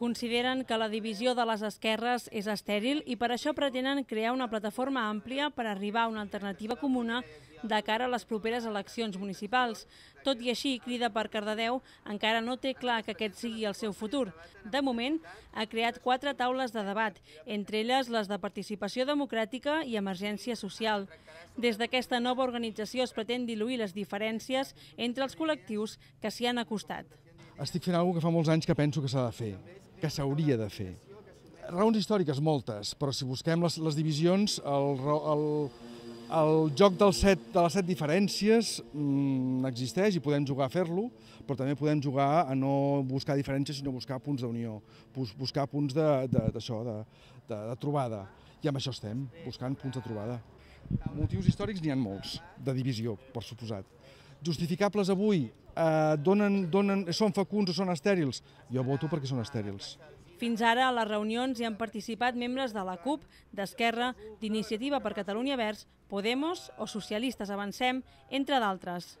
Consideren que la divisió de les esquerres és estèril i per això pretenen crear una plataforma àmplia per arribar a una alternativa comuna de cara a les properes eleccions municipals. Tot i així, Crida per Cardedeu encara no té clar que aquest sigui el seu futur. De moment, ha creat quatre taules de debat, entre elles les de participació democràtica i emergència social. Des d'aquesta nova organització es pretén diluir les diferències entre els col·lectius que s'hi han acostat estic fent alguna que fa molts anys que penso que s'ha de fer, que s'hauria de fer. Raons històriques moltes, però si busquem les, les divisions, el, el, el joc del set, de les set diferències mmm, existeix i podem jugar a fer-lo, però també podem jugar a no buscar diferències, sinó buscar punts d'unió, buscar punts de, de, de, de, de, de trobada. I amb això estem, buscant punts de trobada. Motius històrics n'hi han molts, de divisió, per suposat. Justificables avui, Eh, donen, donen, són fecuns o són estèrils? Jo voto perquè són estèrils. Fins ara, a les reunions hi han participat membres de la CUP, d'Esquerra, d'Iniciativa per Catalunya Verds, Podemos o Socialistes Avancem, entre d'altres.